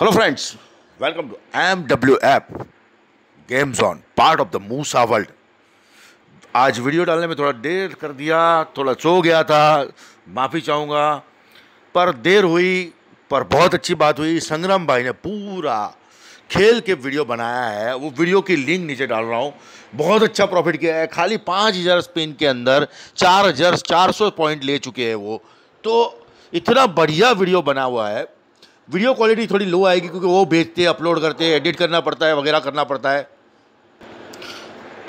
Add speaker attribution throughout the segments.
Speaker 1: hello friends welcome to M W F games on part of the Musa world आज video डालने में थोड़ा देर कर दिया थोड़ा सो गया था माफ़ी चाहूँगा पर देर हुई पर बहुत अच्छी बात हुई संग्राम भाई ने पूरा खेल के वीडियो बनाया है वो वीडियो की लिंक नीचे डाल रहा हूँ बहुत अच्छा प्रॉफिट किया है खाली पाँच हज़ार स्पिन के अंदर चार हज़ार चार सौ पॉइंट ले चुके हैं वो तो इतना बढ़िया वीडियो बना हुआ है वीडियो क्वालिटी थोड़ी लो आएगी क्योंकि वो भेजते अपलोड करते एडिट करना पड़ता है वगैरह करना पड़ता है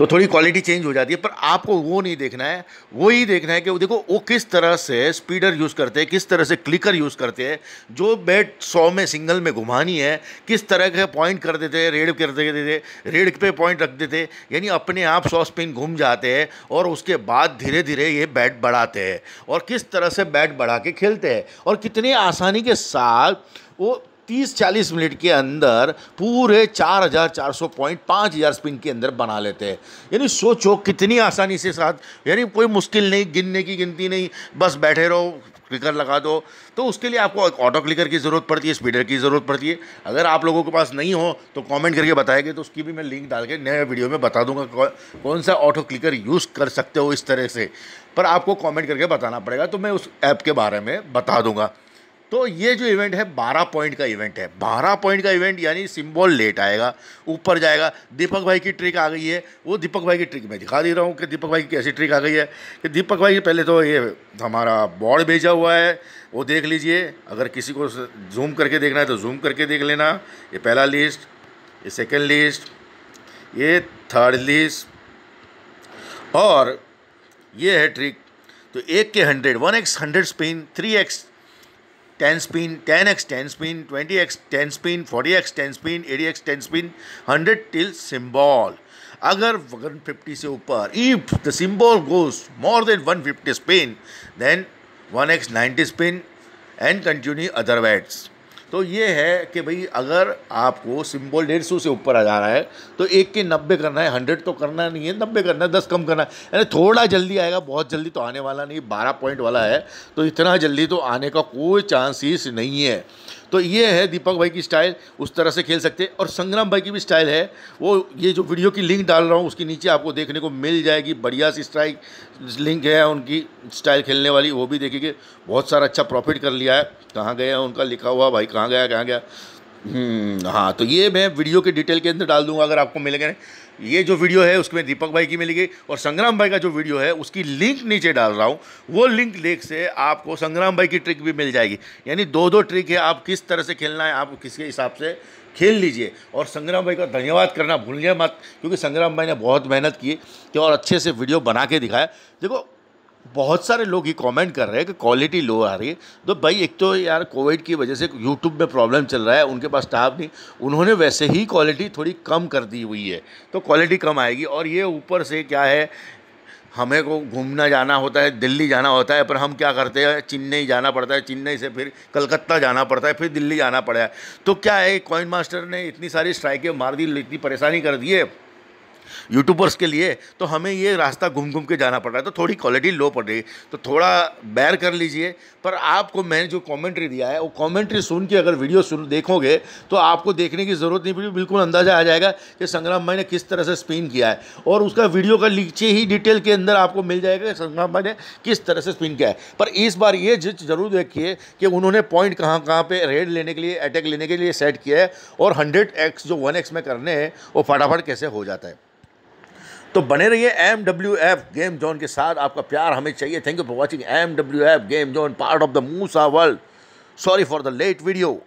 Speaker 1: तो थोड़ी क्वालिटी चेंज हो जाती है पर आपको वो नहीं देखना है वो ही देखना है कि वो देखो वो किस तरह से स्पीडर यूज़ करते हैं किस तरह से क्लिकर यूज़ करते हैं जो बैट सौ में सिंगल में घुमानी है किस तरह के पॉइंट कर देते हैं रेड कर देते थे रेड पे पॉइंट रख देते यानी अपने आप सौ स्पिन घूम जाते हैं और उसके बाद धीरे धीरे ये बैट बढ़ाते हैं और किस तरह से बैट बढ़ा के खेलते हैं और कितने आसानी के साथ वो 30-40 मिनट के अंदर पूरे 4,400 पॉइंट 5,000 स्पिन के अंदर बना लेते हैं यानी सोचो कितनी आसानी से साथ यानी कोई मुश्किल नहीं गिनने की गिनती नहीं बस बैठे रहो क्लिकर लगा दो तो उसके लिए आपको ऑटो क्लिकर की ज़रूरत पड़ती है स्पीडर की ज़रूरत पड़ती है अगर आप लोगों के पास नहीं हो तो कमेंट करके बताएंगे तो उसकी भी मैं लिंक डाल के नए वीडियो में बता दूंगा कौन सा ऑटो क्लिकर यूज़ कर सकते हो इस तरह से पर आपको कमेंट करके बताना पड़ेगा तो मैं उस ऐप के बारे में बता दूंगा तो ये जो इवेंट है बारह पॉइंट का इवेंट है बारह पॉइंट का इवेंट यानी सिम्बॉल लेट आएगा ऊपर जाएगा दीपक भाई की ट्रिक आ गई है वो दीपक भाई की ट्रिक मैं दिखा दे रहा हूँ कि दीपक भाई की कैसी ट्रिक आ गई है कि दीपक भाई पहले तो ये हमारा बॉर्ड भेजा हुआ है वो देख लीजिए अगर किसी को जूम करके देखना है तो जूम करके देख लेना ये पहला लिस्ट ये सेकेंड लिस्ट ये थर्ड लिस्ट और ये है ट्रिक तो एक के hundred one X hundred spin three X ten spin ten X ten spin twenty X ten spin forty X ten spin eighty X ten spin hundred till symbol अगर one fifty से ऊपर if the symbol goes more than one fifty spin then one X ninety spin and continue otherwise तो ये है कि भाई अगर आपको सिंबल डेढ़ सौ से ऊपर आ जा रहा है तो एक के नब्बे करना है हंड्रेड तो करना नहीं है नब्बे करना है दस कम करना है यानी थोड़ा जल्दी आएगा बहुत जल्दी तो आने वाला नहीं बारह पॉइंट वाला है तो इतना जल्दी तो आने का कोई चांसेस नहीं है तो ये है दीपक भाई की स्टाइल उस तरह से खेल सकते और संग्राम भाई की भी स्टाइल है वो ये जो वीडियो की लिंक डाल रहा हूँ उसके नीचे आपको देखने को मिल जाएगी बढ़िया सी स्ट्राइक लिंक है उनकी स्टाइल खेलने वाली वो भी देखिए बहुत सारा अच्छा प्रॉफिट कर लिया है कहाँ गया उनका लिखा हुआ भाई कहाँ गया कहाँ गया हम्म, हाँ तो ये मैं वीडियो के डिटेल के अंदर डाल दूंगा अगर आपको मिल गए ये जो वीडियो है उसमें दीपक भाई की मिलेगी और संग्राम भाई का जो वीडियो है उसकी लिंक नीचे डाल रहा हूँ वो लिंक लेख से आपको संग्राम भाई की ट्रिक भी मिल जाएगी यानी दो दो ट्रिक है आप किस तरह से खेलना है आप किसके हिसाब से खेल लीजिए और संग्राम भाई का धन्यवाद करना भूलिए मत क्योंकि संग्राम भाई ने बहुत मेहनत की और अच्छे से वीडियो बना के दिखाया देखो बहुत सारे लोग ये कमेंट कर रहे हैं कि क्वालिटी लो आ रही है तो भाई एक तो यार कोविड की वजह से यूट्यूब में प्रॉब्लम चल रहा है उनके पास स्टाफ नहीं उन्होंने वैसे ही क्वालिटी थोड़ी कम कर दी हुई है तो क्वालिटी कम आएगी और ये ऊपर से क्या है हमें को घूमना जाना होता है दिल्ली जाना होता है पर हम क्या करते हैं चेन्नई जाना पड़ता है चेन्नई से फिर कलकत्ता जाना पड़ता है फिर दिल्ली जाना पड़ा है तो क्या है कॉइन मास्टर ने इतनी सारी स्ट्राइकें मार दी इतनी परेशानी कर दी है यूट्यूबर्स के लिए तो हमें ये रास्ता घूम घूम के जाना पड़ रहा है तो थोड़ी क्वालिटी लो पड़ रही है तो थोड़ा बैर कर लीजिए पर आपको मैंने जो कमेंट्री दिया है वो कमेंट्री सुन के अगर वीडियो सुन देखोगे तो आपको देखने की ज़रूरत नहीं पड़ी बिल्कुल अंदाज़ा आ जाएगा कि संग्राम भाई ने किस तरह से स्पिन किया है और उसका वीडियो का नीचे ही डिटेल के अंदर आपको मिल जाएगा कि संग्राम भाई ने किस तरह से स्पिन किया है पर इस बार ये जरूर देखिए कि उन्होंने पॉइंट कहाँ कहाँ पर रेड लेने के लिए अटैक लेने के लिए सेट किया है और हंड्रेड एक्स जो वन एक्स में करने हैं वो फटाफट कैसे हो जाता है तो बने रहिए M W F game zone के साथ आपका प्यार हमें चाहिए thank you for watching M W F game zone part of the Musa world sorry for the late video